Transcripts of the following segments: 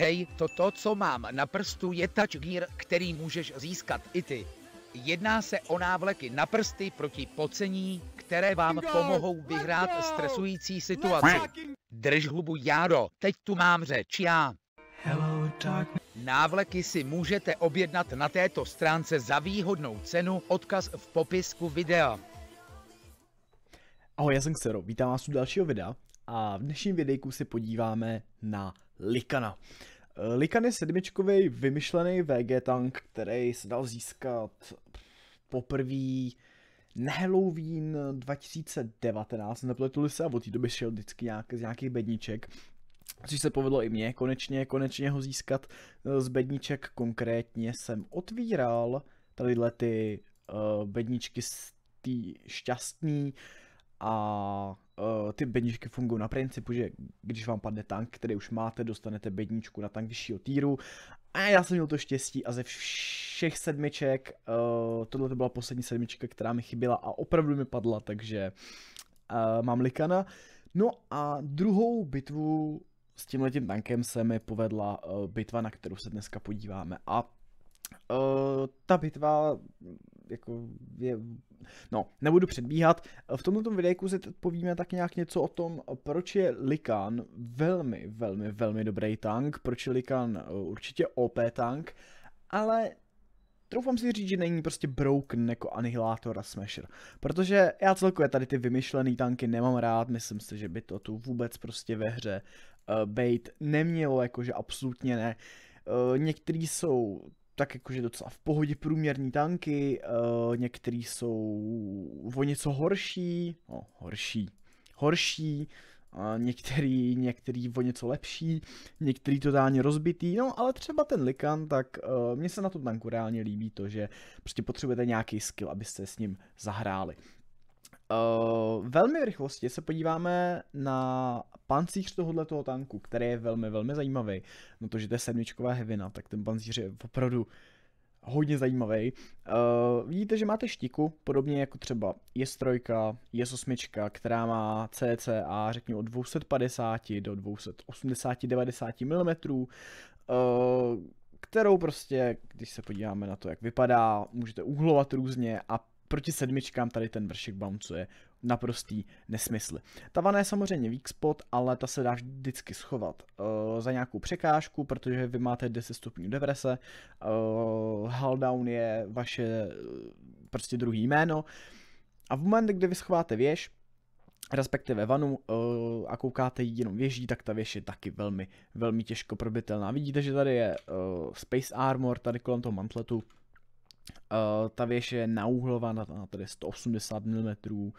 hej, toto, co mám na prstu, je touch gear, který můžeš získat i ty. Jedná se o návleky na prsty proti pocení, které vám pomohou vyhrát stresující situaci. Drž hlubu, Járo, teď tu mám řeč já. Návleky si můžete objednat na této stránce za výhodnou cenu, odkaz v popisku videa. Ahoj, já jsem Xero, vítám vás u dalšího videa a v dnešním videjku se podíváme na Likana. Eh, Likan je sedmičkový vymyšlený VG tank, který se dal získat poprvé na Halloween 2019, nepletuli se a od té doby šel vždycky nějak, z nějakých bedniček. Což se povedlo i mně, konečně, konečně ho získat eh, z bedniček. Konkrétně jsem otvíral tadyhle ty uh, eh, bedničky z té šťastný a uh, ty bedničky fungují na principu, že když vám padne tank, který už máte, dostanete bedničku na tank vyššího týru. A já jsem měl to štěstí a ze všech sedmiček, uh, tohle to byla poslední sedmička, která mi chyběla a opravdu mi padla, takže uh, mám Likana. No a druhou bitvu s tímhletím tankem se mi povedla uh, bitva, na kterou se dneska podíváme. A uh, ta bitva jako je, no, nebudu předbíhat. V tomto videu si povíme tak nějak něco o tom, proč je Likan velmi, velmi, velmi dobrý tank, proč je Likan eh, určitě OP tank, ale troufám si říct, že není prostě broken jako anihilátor a smasher. Protože já celkově tady ty vymyšlené tanky nemám rád, myslím si, že by to tu vůbec prostě ve hře uh, eh, bait nemělo, jakože absolutně ne. Uh, některý jsou tak jakože docela v pohodě průměrní tanky, uh, některý jsou o něco horší, no horší, horší, uh, některý, některý o něco lepší, některý totálně rozbitý, no ale třeba ten Likan, tak uh, mně se na tom tanku reálně líbí to, že prostě potřebujete nějaký skill, abyste s ním zahráli. Uh, velmi v rychlosti se podíváme na pancíř tohohle toho tanku, který je velmi, velmi zajímavý. No to, že to je sedmičková hevina, tak ten pancíř je opravdu hodně zajímavý. Uh, vidíte, že máte štiku, podobně jako třeba je strojka, je osmička, která má CCA řekněme od 250 do 280-90 mm. Uh, kterou prostě, když se podíváme na to, jak vypadá, můžete uhlovat různě a proti sedmičkám tady ten vršek bouncuje naprostý nesmysl. vana je samozřejmě weak spot, ale ta se dá vždycky schovat uh, za nějakou překážku, protože vy máte 10 stupňů deprese, uh, eh, Halldown je vaše uh, prostě druhý jméno a v moment, kdy vy schováte věž, respektive vanu uh, a koukáte jenom věží, tak ta věž je taky velmi, velmi těžko probitelná. Vidíte, že tady je uh, Space Armor, tady kolem toho mantletu Uh, ta věž je nauhlovaná na tady 180 mm, uh,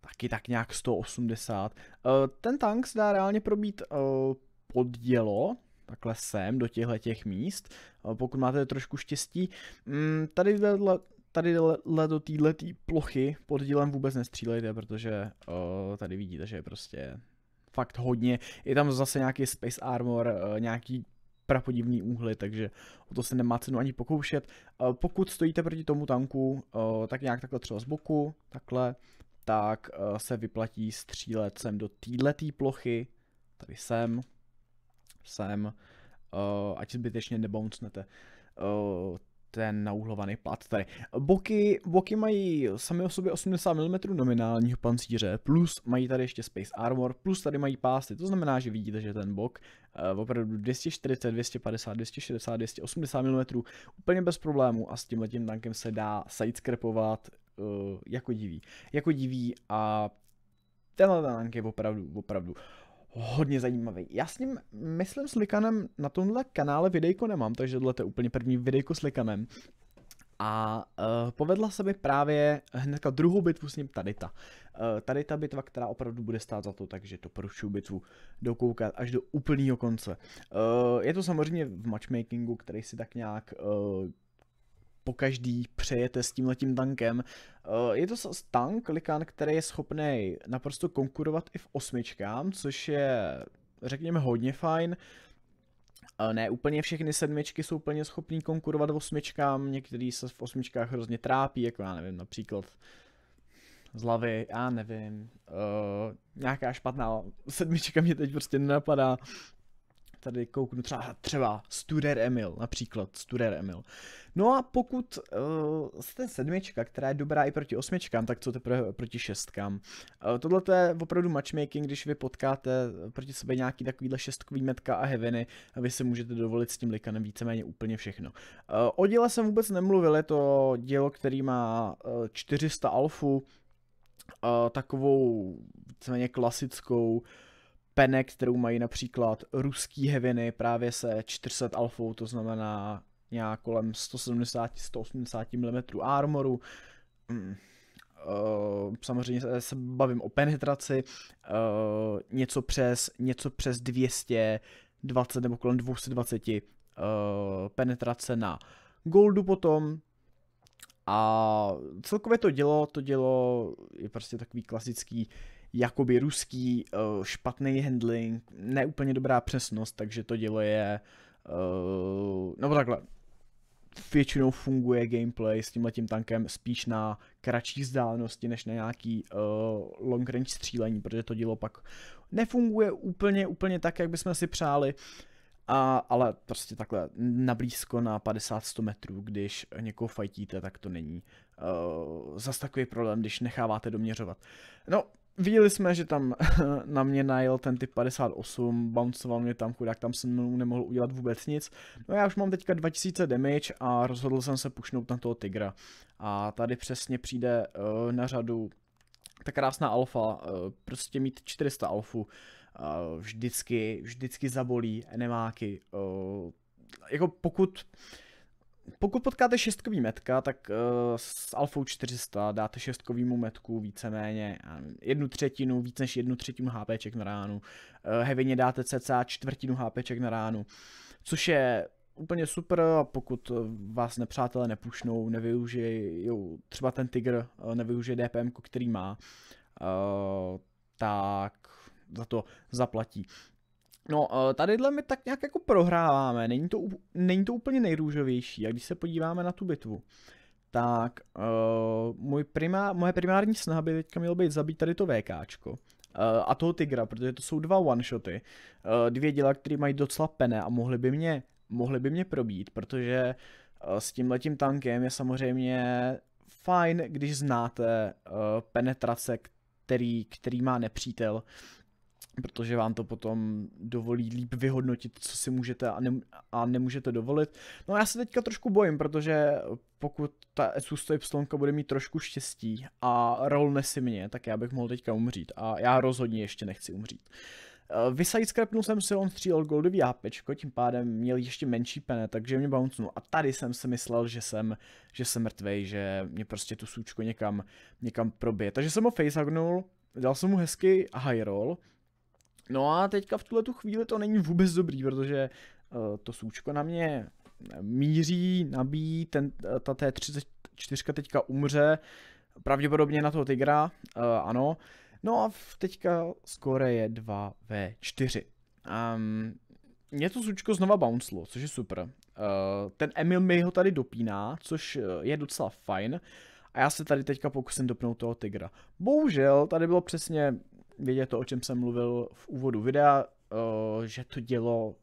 taky tak nějak 180. Uh, eh, ten tank se dá reálně probít uh, pod dělo, takhle sem, do těchto těch míst, uh, pokud máte trošku štěstí. Mm, tady vedle tady do téhle plochy pod dílem vůbec nestřílejte, protože uh, tady vidíte, že je prostě fakt hodně. Je tam zase nějaký Space Armor, uh, nějaký prapodivný úhly, takže o to se nemá cenu ani pokoušet. Eh, pokud stojíte proti tomu tanku, eh, tak nějak takhle třeba z boku, takhle, tak eh, se vyplatí střílet sem do této plochy, tady sem, sem, ať zbytečně nebouncnete ten nauhlovaný pad tady. Boky, boky mají sami o sobě 80 mm nominálního pancíře, plus mají tady ještě Space Armor, plus tady mají pásty, to znamená, že vidíte, že ten bok uh, opravdu 240, 250, 260, 280 mm úplně bez problémů a s tím letím tankem se dá sidescrapovat uh, jako diví. Jako diví a tenhle tank je opravdu, opravdu hodně zajímavý. Já s ním, myslím, s Likanem na tomhle kanále videjko nemám, takže tohle je úplně první videjko s Likanem. A uh, povedla se mi právě hnedka druhou bitvu s ním tady ta. Uh, eh, tady ta bitva, která opravdu bude stát za to, takže to doporučuji bitvu dokoukat až do úplného konce. Uh, je to samozřejmě v matchmakingu, který si tak nějak uh, po každý přejete s tímhletím tankem. Eh, je to tank, Likan, který je schopný naprosto konkurovat i v osmičkám, což je, řekněme, hodně fajn. Eh, ne úplně všechny sedmičky jsou plně schopný konkurovat v osmičkám, některý se v osmičkách hrozně trápí, jako já nevím, například z hlavy, já nevím, uh, nějaká špatná sedmička mě teď prostě nenapadá, tady kouknu třeba, třeba Studer Emil, například Studer Emil. No a pokud uh, jste sedmička, která je dobrá i proti osmičkám, tak co teprve proti šestkám. Uh, Tohle je opravdu matchmaking, když vy potkáte eh, proti sobě nějaký takovýhle šestkový metka a heaviny, a vy se můžete dovolit s tím likanem víceméně úplně všechno. Uh, o díle jsem vůbec nemluvil, je to dílo, který má uh, 400 alfu, uh, takovou víceméně klasickou uh, penek, kterou mají například ruský heviny právě se 400 alfou, to znamená nějak kolem 170-180 mm armoru. Mm. Uh, samozřejmě se, se bavím o penetraci, uh, něco, přes, něco přes 220 nebo kolem 220 uh, eh, penetrace na goldu potom. A celkově to dělo, to dělo je prostě takový klasický uh, jakoby ruský, eh, špatný handling, neúplně dobrá přesnost, takže to dílo je, eh, nebo takhle, většinou funguje gameplay s tímhletím tankem spíš na kratší vzdálenosti než na nějaký uh, long range střílení, protože to dílo pak nefunguje úplně, úplně tak, jak bychom si přáli. A, ale prostě takhle nablízko na 50-100 metrů, když někoho fajtíte, tak to není uh, zas takový problém, když necháváte doměřovat. No, Viděli jsme, že tam na mě najel ten typ 58, bouncoval mě tam chudák, tam jsem nemohl udělat vůbec nic. No já už mám teďka 2000 damage a rozhodl jsem se pušnout na toho tigra. A tady přesně přijde uh, na řadu ta krásná alfa, uh, prostě mít 400 alfu. Uh, vždycky, vždycky zabolí enemáky. Uh, jako pokud pokud potkáte šestkový metka, tak uh, s Alfou 400 dáte šestkovýmu metku víceméně eh, jednu třetinu, víc než jednu třetinu HPček na ránu. Uh, eh, hevině dáte cca čtvrtinu HPček na ránu, což je úplně super a pokud vás nepřátelé nepušnou, nevyužijí třeba ten Tigr, nevyužije DPM, který má, uh, tak za to zaplatí. No, eh, tadyhle my tak nějak jako prohráváme, není to, není to úplně nejrůžovější. A když se podíváme na tu bitvu, tak uh, můj primá, moje primární snaha by teďka mělo být zabít tady to VKčko. Uh, a toho Tigra, protože to jsou dva one-shoty. Uh, dvě díla, které mají docela pene a mohly by mě, mohly by mě probít, protože uh, s tímhletím tankem je samozřejmě fajn, když znáte uh, penetrace, který, který má nepřítel protože vám to potom dovolí líp vyhodnotit, co si můžete a, ne, a nemůžete dovolit. No já se teďka trošku bojím, protože pokud ta Etsusto Y bude mít trošku štěstí a rolne si mě, tak já bych mohl teďka umřít a já rozhodně ještě nechci umřít. Eh, Vysajskrepnul jsem si, on střílel goldový APčko, tím pádem měl ještě menší pene, takže mě bouncnul. A tady jsem si myslel, že jsem, že jsem mrtvej, že mě prostě tu sůčko někam, někam probije. Takže jsem ho facehagnul, dal jsem mu hezky high roll, No a teďka v tuhle tu chvíli to není vůbec dobrý, protože uh, to součko na mě eh, míří, nabíjí, ten, eh, ta T34 teďka umře, pravděpodobně na toho Tigra, uh, ano. No a teďka skore je 2v4. Um, ehm, mě to sučko znova bouncelo, což je super. Uh, ten Emil mi ho tady dopíná, což je docela fajn. A já se tady teďka pokusím dopnout toho Tigra. Bohužel, tady bylo přesně vědět to, o čem jsem mluvil v úvodu videa, eh, že to dělo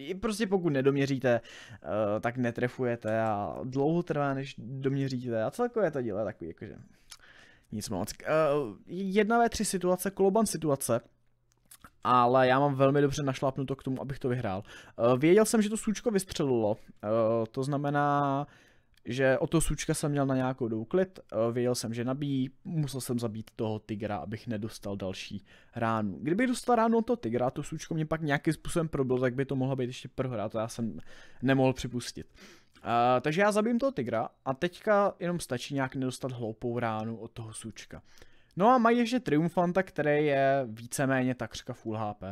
eh, prostě pokud nedoměříte, eh, tak netrefujete a dlouho trvá, než doměříte a celkově to dělo takový jakože nic moc. Jedna ve tři situace, koloban situace, ale já mám velmi dobře našlápnuto k tomu, abych to vyhrál. Věděl jsem, že to sůčko vystřelilo, to znamená, že o to sučka jsem měl na nějakou dobu klid, eh, věděl jsem, že nabíjí, musel jsem zabít toho tygra, abych nedostal další ránu. Kdybych dostal ránu od toho tygra, to sučko mě pak nějakým způsobem probil, tak by to mohla být ještě prohra, to já jsem nemohl připustit. Uh, takže já zabím toho tygra a teďka jenom stačí nějak nedostat hloupou ránu od toho sučka. No a mají ještě Triumfanta, který je víceméně takřka full HP.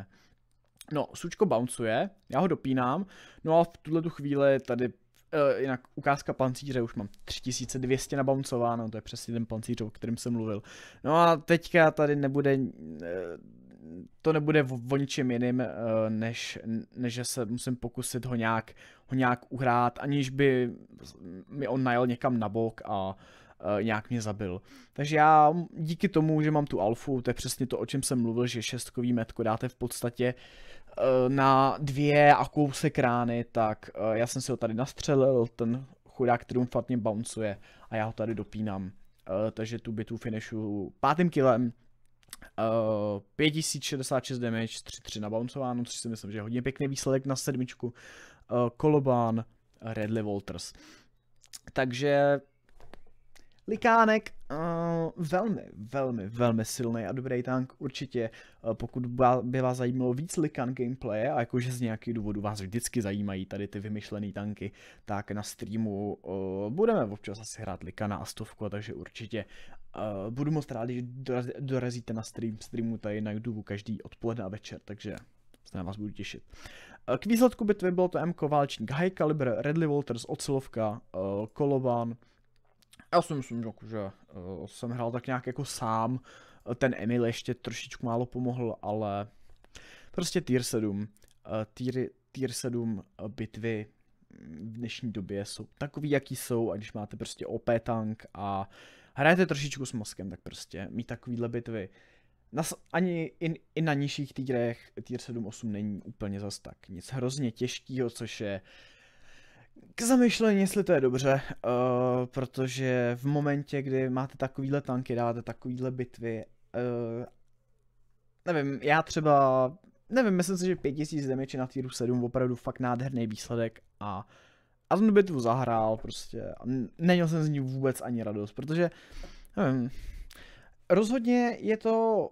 No, sučko bouncuje, já ho dopínám, no a v tuhle tu chvíli tady Uh, jinak ukázka pancíře, už mám 3200 nabouncováno, to je přesně ten pancíř, o kterém jsem mluvil. No a teďka tady nebude, uh, to nebude o, o ničem jiným, uh, než, než že se musím pokusit ho nějak, ho nějak uhrát, aniž by mi on najel někam na bok a nějak mě zabil. Takže já díky tomu, že mám tu alfu, to je přesně to, o čem jsem mluvil, že šestkový metko dáte v podstatě Eh, na dvě a kousek rány, tak eh, já jsem si ho tady nastřelil, ten chudák triumfatně bouncuje a já ho tady dopínám. Eh, takže tu bitu finishu pátým killem, 5066 damage, 33 3 nabouncováno, což si myslím, že je hodně pěkný výsledek na sedmičku. Koloban, Kolobán, Redley Walters. Takže Likánek uh, velmi, velmi, velmi silný a dobrý tank určitě. Uh, pokud by vás zajímalo víc Likan gameplay a jakože z nějakých důvodu vás vždycky zajímají tady ty vymyšlené tanky, tak na streamu uh, budeme občas asi hrát Likana a stovku, takže určitě uh, budu moc rád, že dorazíte na stream. Streamu tady na YouTube každý odpoledne a večer, takže se na vás budu těšit. K výsledku bitvy bylo to M. Válčník, High Caliber, Redley Walters, Ocelovka, Kolovan, já si myslím, že uh, jsem hrál tak nějak jako sám, ten Emil ještě trošičku málo pomohl, ale prostě tier 7, uh, eh, tier, tier 7 eh, bitvy mm, v dnešní době jsou takový, jaký jsou a když máte prostě OP tank a hrajete trošičku s mozkem, tak prostě mít takovýhle bitvy na, ani i, i na nižších týrech tier 7-8 není úplně zas tak nic hrozně těžkého, což je uh, k zamyšlení, jestli to je dobře, uh, protože v momentě, kdy máte takovýhle tanky, dáváte takovýhle bitvy, uh, nevím, já třeba, nevím, myslím si, že 5000 damage na týru 7 opravdu fakt nádherný výsledek a a tu bitvu zahrál prostě. Neměl jsem z ní vůbec ani radost, protože nevím, rozhodně je to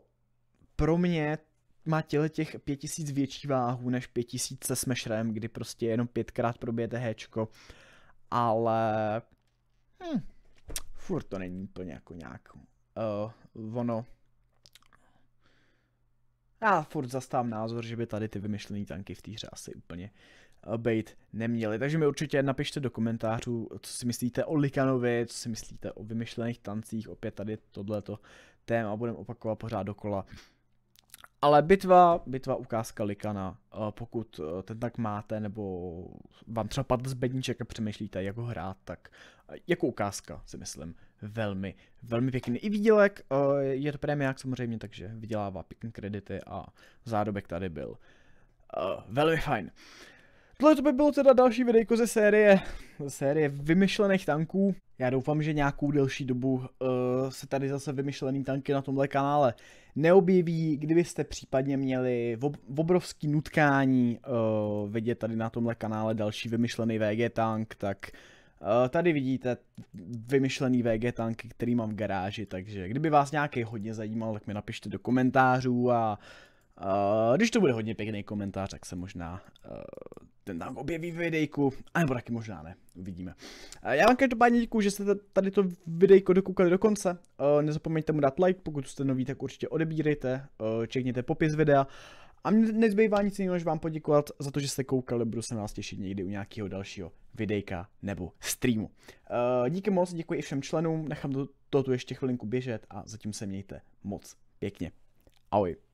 pro mě má těle těch 5000 větší váhu než 5000 se smešrem, kdy prostě jenom pětkrát probijete Hčko, ale hm, furt to není úplně jako nějak uh, ono já furt zastávám názor, že by tady ty vymyšlené tanky v té hře asi úplně eh, být neměly. Takže mi určitě napište do komentářů, co si myslíte o Likanovi, co si myslíte o vymyšlených tancích, opět tady tohleto téma budeme opakovat pořád dokola ale bitva, bitva ukázka Likana, eh, pokud eh, ten tak máte, nebo vám třeba padl z bedníček a přemýšlíte, jak ho hrát, tak eh, jako ukázka si myslím, velmi, velmi pěkný. I výdělek je to premiák samozřejmě, takže vydělává pěkné kredity a zádobek tady byl velmi fajn. Tohle by bylo teda další videjko ze série, ze série vymyšlených tanků. Já doufám, že nějakou delší dobu uh, se tady zase vymyšlený tanky na tomhle kanále neobjeví. Kdybyste případně měli ob obrovský nutkání uh, vidět tady na tomhle kanále další vymyšlený VG tank, tak uh, tady vidíte vymyšlený VG tank, který mám v garáži, takže kdyby vás nějaký hodně zajímal, tak mi napište do komentářů a uh, Uh, když to bude hodně pěkný komentář, tak se možná uh, ten tam objeví v videjku, anebo taky možná ne, uvidíme. Uh, já vám každopádně děkuji, že jste tady to videjko dokoukali do konce. Uh, nezapomeňte mu dát like, pokud jste nový, tak určitě odebírejte, uh, čekněte popis videa. A mě nezbývá nic jiného, než vám poděkovat za to, že jste koukali, budu se na vás těšit někdy u nějakého dalšího videjka nebo streamu. Uh, díky moc, děkuji i všem členům, nechám to, to tu ještě chvilinku běžet a zatím se mějte moc pěkně. Ahoj.